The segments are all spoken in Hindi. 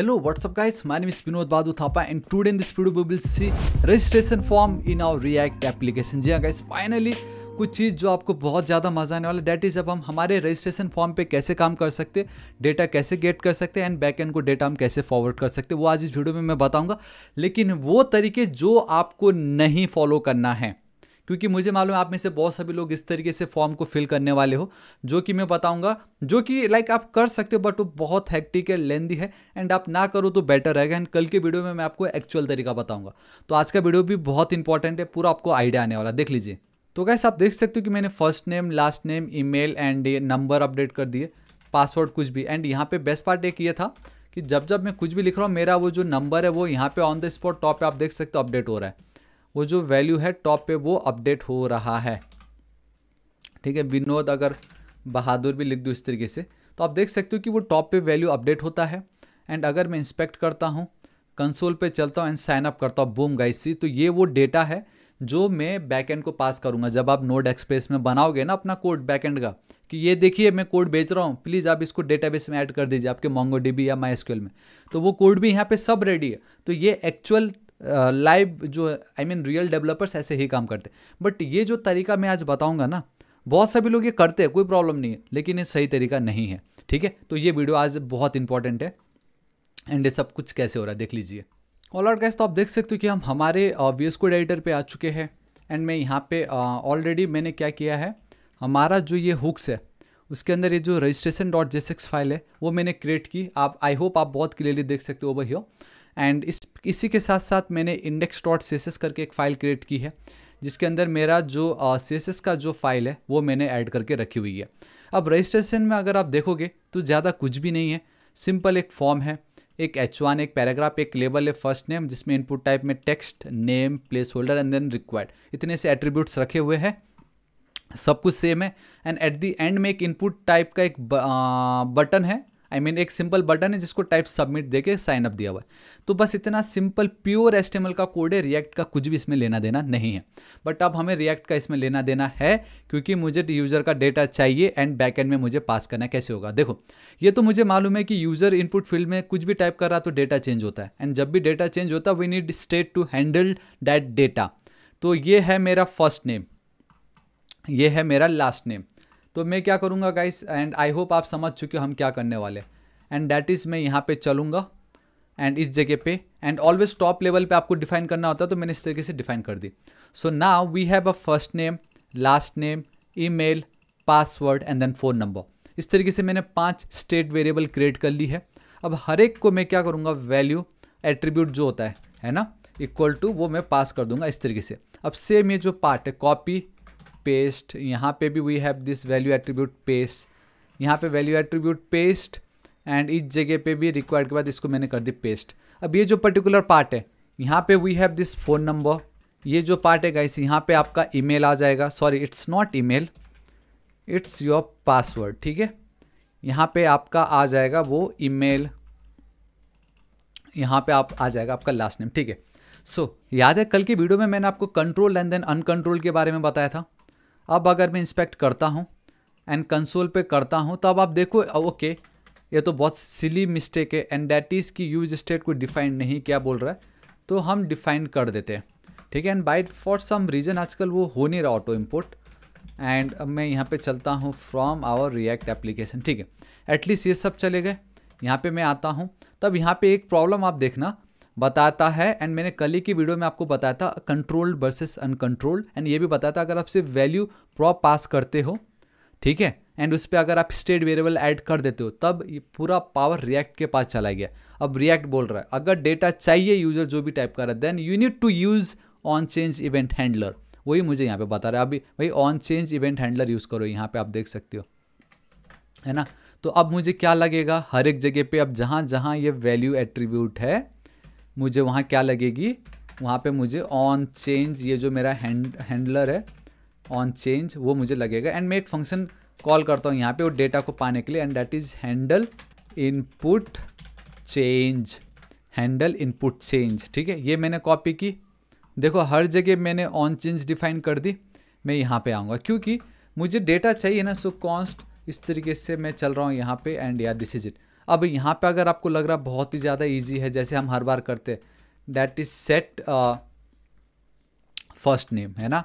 Hello, what's up guys? My name is Vinod Badu Thapa and today in this video we will see registration form in our React application. जी हाँ guys, finally कुछ चीज़ जो आपको बहुत ज़्यादा मज़ा आने वाला है डेट इज़ अब हम हमारे रजिस्ट्रेशन फॉर्म पे कैसे काम कर सकते डेटा कैसे गेट कर सकते एंड बैक एंड को डेटा हम कैसे फॉरवर्ड कर सकते वो आज इस वीडियो में मैं बताऊंगा लेकिन वो तरीके जो आपको नहीं फॉलो करना है क्योंकि मुझे मालूम है आप में से बहुत सभी लोग इस तरीके से फॉर्म को फिल करने वाले हो जो कि मैं बताऊंगा जो कि लाइक आप कर सकते हो बट वो बहुत हैक्टिक है लेंदी है एंड आप ना करो तो बेटर रहेगा एंड कल के वीडियो में मैं आपको एक्चुअल तरीका बताऊंगा तो आज का वीडियो भी बहुत इंपॉर्टेंट है पूरा आपको आइडिया आने वाला देख लीजिए तो कैसे आप देख सकते हो कि मैंने first name last name e and number update कर दिए पासवर्ड कुछ भी एंड यहाँ पे बेस्ट पार्ट एक ये था कि जब जब मैं कुछ भी लिख रहा हूँ मेरा वो जो नंबर है वो यहाँ पे ऑन द स्पॉट टॉप पे आप देख सकते हो अपडेट हो रहा है वो जो वैल्यू है टॉप पे वो अपडेट हो रहा है ठीक है विनोद अगर बहादुर भी लिख दूँ इस तरीके से तो आप देख सकते हो कि वो टॉप पे वैल्यू अपडेट होता है एंड अगर मैं इंस्पेक्ट करता हूँ कंसोल पे चलता हूँ एंड साइन अप करता हूँ बूम गाइस सी तो ये वो डेटा है जो मैं बैकएंड को पास करूँगा जब आप नोड एक्सप्रेस में बनाओगे ना अपना कोड बैकएंड का कि ये देखिए मैं कोड बेच रहा हूँ प्लीज़ आप इसको डेटाबेस में ऐड कर दीजिए आपके मोंगो या माई में तो वो कोड भी यहाँ पे सब रेडी है तो ये एक्चुअल लाइव जो आई मीन रियल डेवलपर्स ऐसे ही काम करते बट ये जो तरीका मैं आज बताऊँगा ना बहुत सभी लोग ये करते हैं कोई प्रॉब्लम नहीं है लेकिन ये सही तरीका नहीं है ठीक है तो ये वीडियो आज बहुत इंपॉर्टेंट है एंड ये सब कुछ कैसे हो रहा है देख लीजिए ऑल आउट गैस तो आप देख सकते हो कि हम हमारे वी एस कोड एडिटर पर आ चुके हैं एंड मैं यहाँ पे ऑलरेडी मैंने क्या किया है हमारा जो ये हुक्स है उसके अंदर ये जो रजिस्ट्रेशन डॉट जे फाइल है वो मैंने क्रिएट की आप आई होप आप बहुत क्लियरली देख सकते हो हो एंड इस इसी के साथ साथ मैंने इंडेक्स डॉट सी करके एक फ़ाइल क्रिएट की है जिसके अंदर मेरा जो सी का जो फाइल है वो मैंने ऐड करके रखी हुई है अब रजिस्ट्रेशन में अगर आप देखोगे तो ज़्यादा कुछ भी नहीं है सिंपल एक फॉर्म है एक एच वन एक पैराग्राफ एक लेबल है फर्स्ट नेम जिसमें इनपुट टाइप में text name placeholder and then required इतने से एट्रीब्यूट्स रखे हुए हैं सब कुछ सेम है एंड एट दी एंड में एक इनपुट टाइप का एक बटन है आई मीन एक सिंपल बटन है जिसको टाइप सबमिट देके साइन अप दिया हुआ है तो बस इतना सिंपल प्योर एस का कोड है रिएक्ट का कुछ भी इसमें लेना देना नहीं है बट अब हमें रिएक्ट का इसमें लेना देना है क्योंकि मुझे यूज़र का डेटा चाहिए एंड बैक एंड में मुझे पास करना कैसे होगा देखो ये तो मुझे मालूम है कि यूज़र इनपुट फील्ड में कुछ भी टाइप कर रहा तो डेटा चेंज होता है एंड जब भी डेटा चेंज होता है we need state to handle that data तो ये है मेरा फर्स्ट नेम ये है मेरा लास्ट नेम तो मैं क्या करूँगा गाइस एंड आई होप आप समझ चुके हो हम क्या करने वाले एंड डैट इज़ मैं यहाँ पे चलूँगा एंड इस जगह पे एंड ऑलवेज टॉप लेवल पे आपको डिफाइन करना होता है तो मैंने इस तरीके से डिफाइन कर दी so now we have a first name last name email password and then phone number इस तरीके से मैंने पांच स्टेट वेरिएबल क्रिएट कर ली है अब हर एक को मैं क्या करूँगा वैल्यू एट्रीब्यूट जो होता है है ना इक्वल टू वो मैं पास कर दूंगा इस तरीके से अब सेम ये जो पार्ट है कॉपी पेस्ट यहाँ पे भी we have this value attribute paste यहाँ पे वैल्यू एट्रीब्यूट पेस्ट एंड इस जगह पे भी रिक्वायर्ड के बाद इसको मैंने कर दी पेस्ट अब ये जो पर्टिकुलर पार्ट है यहाँ पे we have this phone number ये जो पार्ट है गाइस यहाँ पे आपका ईमेल आ जाएगा sorry it's not email it's your password ठीक है यहाँ पे आपका आ जाएगा वो ईमेल यहाँ पे आप आ जाएगा आपका लास्ट नेम ठीक है सो so, याद है कल की वीडियो में मैंने आपको कंट्रोल एंड देन अनकंट्रोल के बारे में बताया था अब अगर मैं इंस्पेक्ट करता हूँ एंड कंसोल पे करता हूँ तो अब आप देखो ओके ये तो बहुत सिली मिस्टेक है एंड डैट इज़ की यूज स्टेट को डिफाइन नहीं क्या बोल रहा है तो हम डिफाइन कर देते हैं ठीक है and by for some reason आजकल वो हो नहीं रहा ऑटो इम्पोर्ट एंड अब मैं यहाँ पे चलता हूँ फ्रॉम आवर रिएक्ट एप्लीकेशन ठीक है एटलीस्ट ये सब चले गए यहाँ पे मैं आता हूँ तब यहाँ पे एक प्रॉब्लम आप देखना बताता है एंड मैंने कल ही की वीडियो में आपको बताया था कंट्रोल्ड वर्सेस अनकंट्रोल्ड एंड ये भी बताया था अगर आप सिर्फ वैल्यू प्रॉप पास करते हो ठीक है एंड उस पर अगर आप स्टेट वेरिएबल ऐड कर देते हो तब ये पूरा पावर रिएक्ट के पास चला गया अब रिएक्ट बोल रहा है अगर डेटा चाहिए यूजर जो भी टाइप कर रहा है then you need to use on change event handler वही मुझे यहाँ पे बता रहा है अभी भाई on change event handler use करो यहाँ पे आप देख सकते हो है ना तो अब मुझे क्या लगेगा हर एक जगह पे अब जहाँ जहाँ ये वैल्यू एट्रीब्यूट है मुझे वहाँ क्या लगेगी वहाँ पे मुझे ऑन चेंज ये जो मेरा हैंड हैंडलर है ऑन चेंज वो मुझे लगेगा एंड मैं एक फंक्शन कॉल करता हूँ यहाँ पे वो डेटा को पाने के लिए and that is handle input change handle input change ठीक है ये मैंने कॉपी की देखो हर जगह मैंने ऑन चेंज डिफाइन कर दी मैं यहाँ पे आऊँगा क्योंकि मुझे डेटा चाहिए ना सो कॉन्स्ट इस तरीके से मैं चल रहा हूँ यहाँ पे एंड या दिस इज़ इट अब यहाँ पे अगर आपको लग रहा बहुत ही ज़्यादा ईजी है जैसे हम हर बार करते that is set first name है ना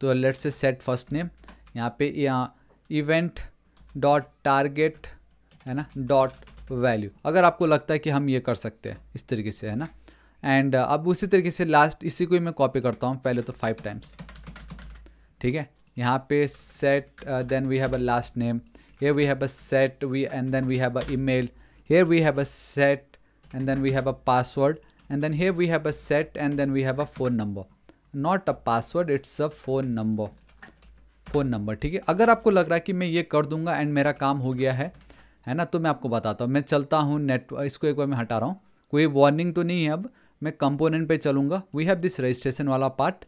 तो let's say set first name यहाँ पे इवेंट डॉट टारगेट है ना डॉट वैल्यू अगर आपको लगता है कि हम ये कर सकते हैं इस तरीके से है ना एंड uh, अब उसी तरीके से लास्ट इसी को ही मैं कॉपी करता हूँ पहले तो फाइव टाइम्स ठीक है यहाँ पे set then we have a last name ये we have a set we and then we have a email here we have a set and then we have a password and then here we have a set and then we have a phone number not a password it's a phone number phone number ठीक है अगर आपको लग रहा है कि मैं ये कर दूंगा एंड मेरा काम हो गया है है ना तो मैं आपको बताता हूँ मैं चलता हूँ नेट इसको एक बार मैं हटा रहा हूँ कोई वार्निंग तो नहीं है अब मैं कंपोनेंट पे चलूँगा वी हैव दिस रजिस्ट्रेशन वाला पार्ट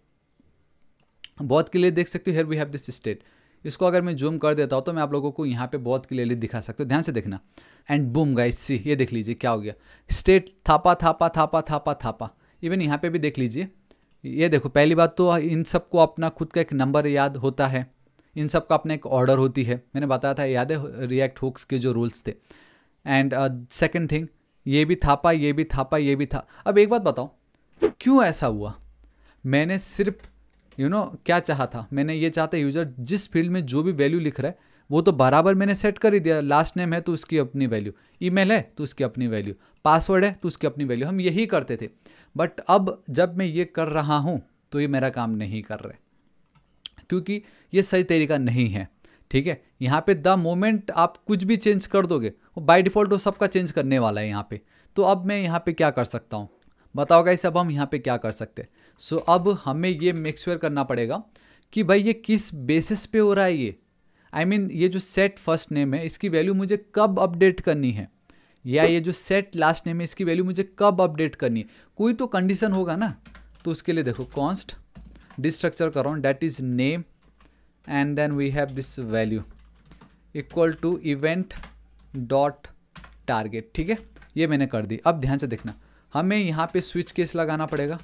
बहुत क्लियर देख सकते हो here we have this state इसको अगर मैं जूम कर देता हूँ तो मैं आप लोगों को यहाँ पे बहुत क्लियरली दिखा सकता हूँ ध्यान से देखना एंड बूम गाइस सी ये देख लीजिए क्या हो गया स्टेट थापा थापा थापा थापा थापा इवन यहाँ पे भी देख लीजिए ये देखो पहली बात तो इन सबको अपना खुद का एक नंबर याद होता है इन सब का अपना एक ऑर्डर होती है मैंने बताया था याद है रिएक्ट हुक्स के जो रूल्स थे एंड सेकेंड थिंग ये भी थापा ये भी थापा ये भी था अब एक बात बताओ क्यों ऐसा हुआ मैंने सिर्फ यू you नो know, क्या चाहा था मैंने ये चाहता यूज़र जिस फील्ड में जो भी वैल्यू लिख रहा है वो तो बराबर मैंने सेट कर ही दिया लास्ट नेम है तो उसकी अपनी वैल्यू ईमेल है तो उसकी अपनी वैल्यू पासवर्ड है तो उसकी अपनी वैल्यू हम यही करते थे बट अब जब मैं ये कर रहा हूँ तो ये मेरा काम नहीं कर रहे क्योंकि ये सही तरीका नहीं है ठीक है यहाँ पे द मोमेंट आप कुछ भी चेंज कर दोगे वो बाय डिफ़ॉल्ट वो सबका चेंज करने वाला है यहाँ पे तो अब मैं यहाँ पे क्या कर सकता हूँ बताओगे सब अब हम यहाँ पे क्या कर सकते हैं सो so, अब हमें ये मेक्श्योर करना पड़ेगा कि भाई ये किस बेसिस पे हो रहा है ये आई I मीन mean, ये जो सेट फर्स्ट नेम है इसकी वैल्यू मुझे कब अपडेट करनी है या ये जो सेट लास्ट नेम है इसकी वैल्यू मुझे कब अपडेट करनी है कोई तो कंडीशन होगा ना तो उसके लिए देखो कॉन्स्ट डिस्ट्रक्चर कर रहा हूँ that is name and then we have this value equal to event dot target ठीक है ये मैंने कर दी अब ध्यान से देखना हमें यहाँ पे स्विच केस लगाना पड़ेगा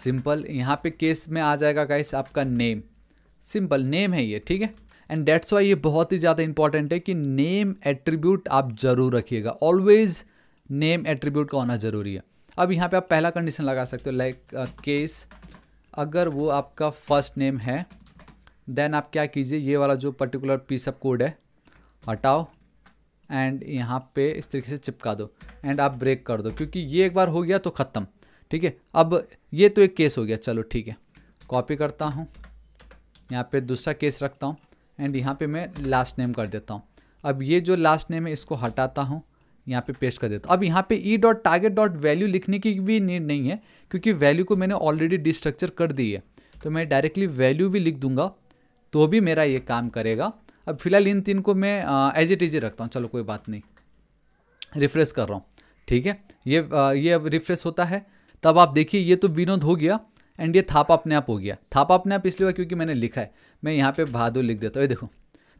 सिंपल यहाँ पे केस में आ जाएगा गाइस आपका नेम सिंपल नेम है ये ठीक है एंड डेट्स वाई ये बहुत ही ज़्यादा इंपॉर्टेंट है कि नेम एट्रीब्यूट आप ज़रूर रखिएगा ऑलवेज नेम एट्रीब्यूट का होना ज़रूरी है अब यहाँ पे आप पहला कंडीशन लगा सकते हो लाइक केस uh, अगर वो आपका फर्स्ट नेम है देन आप क्या कीजिए ये वाला जो पर्टिकुलर पीस ऑफ कोड है हटाओ एंड यहाँ पे इस तरीके से चिपका दो एंड आप ब्रेक कर दो क्योंकि ये एक बार हो गया तो ख़त्म ठीक है अब ये तो एक केस हो गया चलो ठीक है कॉपी करता हूँ यहाँ पे दूसरा केस रखता हूँ एंड यहाँ पे मैं लास्ट नेम कर देता हूँ अब ये जो लास्ट नेम है इसको हटाता हूँ यहाँ पे पेस्ट कर देता हूँ अब यहाँ पे e dot target dot value लिखने की भी नीड नहीं है क्योंकि वैल्यू को मैंने ऑलरेडी डिस्ट्रक्चर कर दी है तो मैं डायरेक्टली वैल्यू भी लिख दूंगा तो भी मेरा ये काम करेगा अब फिलहाल इन तीन को मैं एज इट इज रखता हूँ चलो कोई बात नहीं रिफ्रेश कर रहा हूँ ठीक है ये आ, ये अब रिफ्रेश होता है तब आप देखिए ये तो विनोद हो गया एंड ये थापा अपने आप हो गया थापा अपने आप इसलिए हुआ क्योंकि मैंने लिखा है मैं यहाँ पे बहादुर लिख देता हूँ ये देखो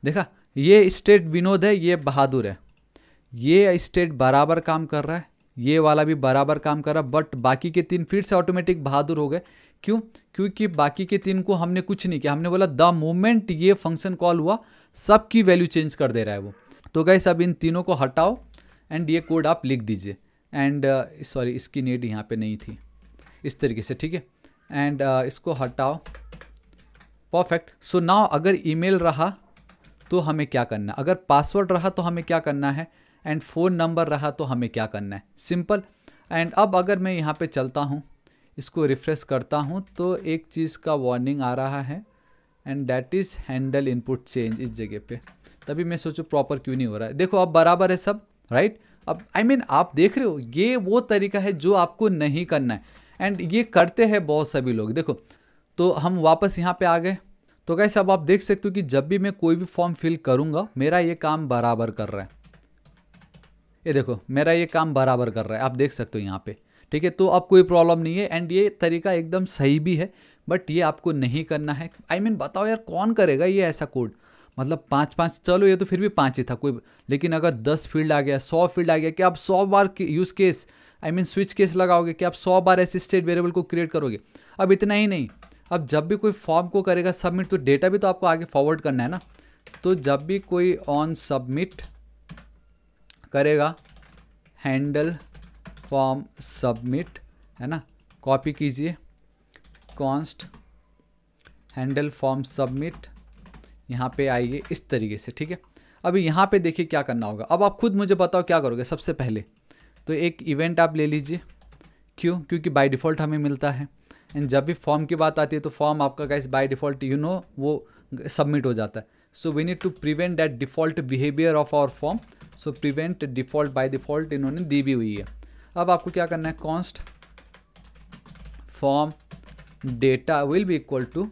देखा ये स्टेट विनोद है ये बहादुर है ये स्टेट बराबर काम कर रहा है ये वाला भी बराबर काम कर रहा है बट बाकी के तीन फिर से ऑटोमेटिक बहादुर हो गए क्यों क्योंकि बाकी के तीन को हमने कुछ नहीं किया हमने बोला द मोमेंट ये फंक्शन कॉल हुआ सबकी वैल्यू चेंज कर दे रहा है वो तो गए सब इन तीनों को हटाओ एंड ये कोड आप लिख दीजिए एंड सॉरी इसकी नीड यहाँ पे नहीं थी इस तरीके से ठीक है एंड uh, इसको हटाओ परफेक्ट सो नाउ अगर ईमेल रहा तो हमें क्या करना है अगर पासवर्ड रहा तो हमें क्या करना है एंड फ़ोन नंबर रहा तो हमें क्या करना है सिंपल एंड अब अगर मैं यहाँ पे चलता हूँ इसको रिफ़्रेश करता हूँ तो एक चीज़ का वार्निंग आ रहा है and that is handle input change इस जगह पे तभी मैं सोचूँ प्रॉपर क्यों नहीं हो रहा है देखो अब बराबर है सब राइट right? अब आई I मीन mean, आप देख रहे हो ये वो तरीका है जो आपको नहीं करना है एंड ये करते हैं बहुत सभी लोग देखो तो हम वापस यहाँ पे आ गए तो कैसे अब आप देख सकते हो कि जब भी मैं कोई भी फॉर्म फिल करूँगा मेरा ये काम बराबर कर रहा है ये देखो मेरा ये काम बराबर कर रहा है आप देख सकते हो यहाँ पे ठीक है तो अब कोई प्रॉब्लम नहीं है एंड ये तरीका एकदम सही भी है बट ये आपको नहीं करना है आई I मीन mean, बताओ यार कौन करेगा ये ऐसा कोड मतलब पाँच पाँच चलो ये तो फिर भी पाँच ही था कोई लेकिन अगर दस फील्ड आ गया सौ फील्ड आ गया कि आप सौ बार use case I mean switch case लगाओगे कि आप सौ बार ऐसे स्टेट वेरिएबल को क्रिएट करोगे अब इतना ही नहीं अब जब भी कोई फॉर्म को करेगा सबमिट तो डेटा भी तो आपको आगे फॉरवर्ड करना है ना तो जब भी कोई ऑन सबमिट करेगा हैंडल फॉर्म सबमिट है ना कॉपी कीजिए कॉन्स्ट हैंडल फॉर्म सबमिट यहाँ पे आइए इस तरीके से ठीक है अभी यहाँ पे देखिए क्या करना होगा अब आप खुद मुझे बताओ क्या करोगे सबसे पहले तो एक इवेंट आप ले लीजिए क्यों क्योंकि बाय डिफ़ॉल्ट हमें मिलता है एंड जब भी फॉर्म की बात आती है तो फॉर्म आपका कैसे बाय डिफ़ॉल्ट यू नो वो सबमिट हो जाता है so we need to prevent that default behaviour of our form so prevent default by default इन्होंने दी भी हुई है अब आपको क्या करना है const form data will be equal to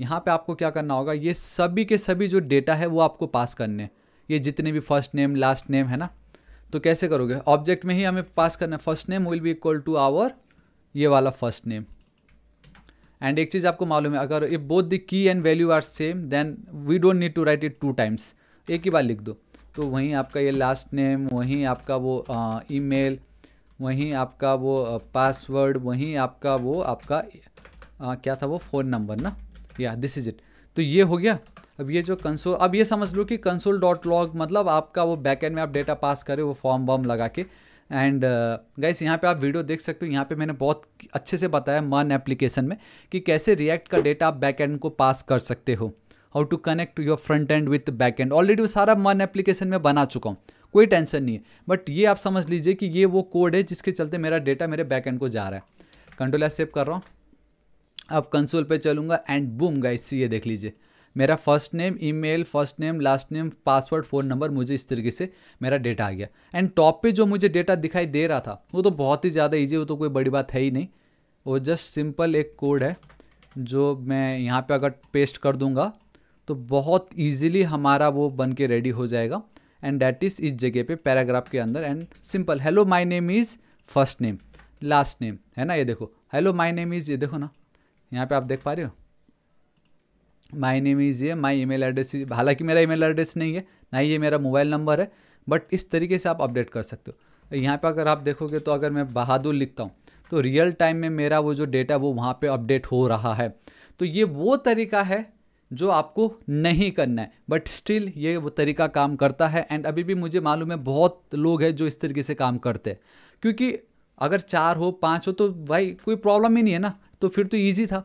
यहाँ पे आपको क्या करना होगा ये सभी के सभी जो डेटा है वो आपको पास करने ये जितने भी फर्स्ट नेम लास्ट नेम है ना तो कैसे करोगे ऑब्जेक्ट में ही हमें पास करना है first name will be equal to our ये वाला फर्स्ट नेम एंड एक चीज़ आपको मालूम है अगर if both the key and value are same then we don't need to write it two times एक ही बार लिख दो तो वहीं आपका ये लास्ट नेम वहीं आपका वो ई मेल वहीं आपका वो पासवर्ड वहीं आपका वो आपका आ, क्या था वो फ़ोन नंबर ना या दिस इज इट तो ये हो गया अब ये जो कंसोल अब ये समझ लो कि कंसोल डॉट लॉग मतलब आपका वो बैकएंड में आप डेटा पास करें वो फॉर्म वॉर्म लगा के एंड गाइस uh, यहाँ पे आप वीडियो देख सकते हो यहाँ पे मैंने बहुत अच्छे से बताया मन एप्लीकेशन में कि कैसे रिएक्ट का डेटा आप बैक एंड को पास कर सकते हो how to connect your front end with back end already वो सारा मन एप्लीकेशन में बना चुका हूँ कोई टेंशन नहीं है बट ये आप समझ लीजिए कि ये वो कोड है जिसके चलते मेरा डेटा मेरे बैक एंड को जा रहा है कंट्रोल सेव कर रहा हूँ अब कंसोल पे चलूँगा एंड बूम गाइस ये देख लीजिए मेरा first name email first name last name password phone number मुझे इस तरीके से मेरा डेटा आ गया एंड टॉप पे जो मुझे डेटा दिखाई दे रहा था वो तो बहुत ही ज़्यादा ईजी वो तो कोई बड़ी बात है ही नहीं वो जस्ट सिंपल एक कोड है जो मैं यहाँ पर अगर पेस्ट कर दूँगा तो बहुत ईजिली हमारा वो बन के रेडी हो जाएगा एंड डैट इज़ इस जगह पे पैराग्राफ के अंदर and simple hello my name is first name last name है ना ये देखो हेलो माय नेम इज़ ये देखो ना यहाँ पे आप देख पा रहे हो माई नेम इज़ ये माई ईमेल एड्रेस हालांकि मेरा ईमेल एड्रेस नहीं है ना ही ये मेरा मोबाइल नंबर है बट इस तरीके से आप अपडेट कर सकते हो यहाँ पर अगर आप देखोगे तो अगर मैं बहादुर लिखता हूँ तो रियल टाइम में मेरा वो जो डेटा वो वहाँ पर अपडेट हो रहा है तो ये वो तरीका है जो आपको नहीं करना है बट स्टिल ये वो तरीका काम करता है एंड अभी भी मुझे मालूम है बहुत लोग हैं जो इस तरीके से काम करते हैं क्योंकि अगर चार हो पाँच हो तो भाई कोई प्रॉब्लम ही नहीं है ना तो फिर तो ईजी था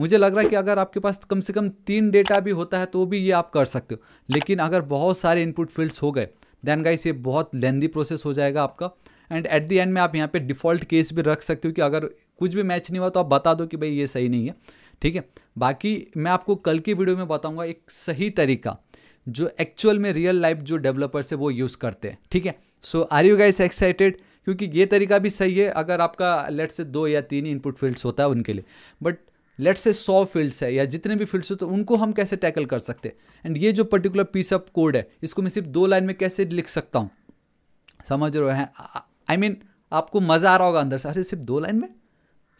मुझे लग रहा है कि अगर आपके पास कम से कम तीन डेटा भी होता है तो भी ये आप कर सकते हो लेकिन अगर बहुत सारे इनपुट फील्ड्स हो गए देन गाइस ये बहुत लेंदी प्रोसेस हो जाएगा आपका एंड एट दी एंड में आप यहाँ पे डिफ़ॉल्ट केस भी रख सकते हो कि अगर कुछ भी मैच नहीं हुआ तो आप बता दो कि भाई ये सही नहीं है ठीक है बाकी मैं आपको कल की वीडियो में बताऊँगा एक सही तरीका जो एक्चुअल में रियल लाइफ जो डेवलपर्स है वो यूज़ करते हैं ठीक है so are you guys excited क्योंकि ये तरीका भी सही है अगर आपका लेट से दो या तीन इनपुट फील्ड्स होता है उनके लिए बट लेट से सौ फील्ड्स है या जितने भी फील्ड्स हो तो उनको हम कैसे टैकल कर सकते हैं एंड ये जो पर्टिकुलर पीस ऑफ कोड है इसको मैं सिर्फ दो लाइन में कैसे लिख सकता हूँ समझ रहे हैं आई मीन आपको मज़ा आ रहा होगा अंदर से अरे सिर्फ दो लाइन में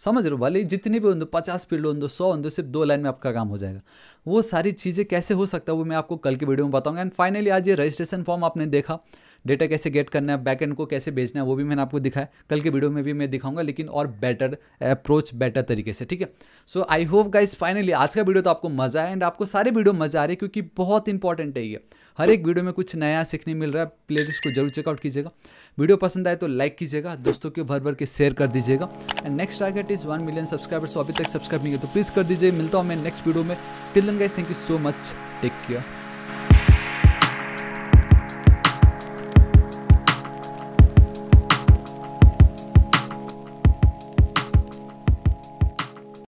समझ रहे हो भले जितने भी होंगे पचास फील्ड होंगे सौ होंगे दो सिर्फ दो लाइन में आपका काम हो जाएगा वो सारी चीज़ें कैसे हो सकता है वो मैं आपको कल की वीडियो में बताऊंगा एंड फाइनली आज ये रजिस्ट्रेशन फॉर्म आपने देखा डेटा कैसे गेट करना है बैकएंड को कैसे भेजना है वो भी मैंने आपको दिखाया कल के वीडियो में भी मैं दिखाऊंगा लेकिन और बेटर अप्रोच बेटर तरीके से ठीक है so I hope guys finally आज का वीडियो तो आपको मजा है एंड आपको सारे वीडियो मजा आ रही है क्योंकि बहुत इंपॉर्टेंट है ये हर एक वीडियो में कुछ नया सीखने मिल रहा है प्लेलिस्ट को जरूर चेकआउट कीजिएगा वीडियो पसंद आए तो लाइक कीजिएगा दोस्तों के भर भर के शेयर कर दीजिएगा and next target is one million subscriber so अभी तक सब्सक्राइब नहीं किया तो प्लीज़ कर दीजिए मिलता हूँ मैं नेक्स्ट वीडियो में till then guys thank you so much take care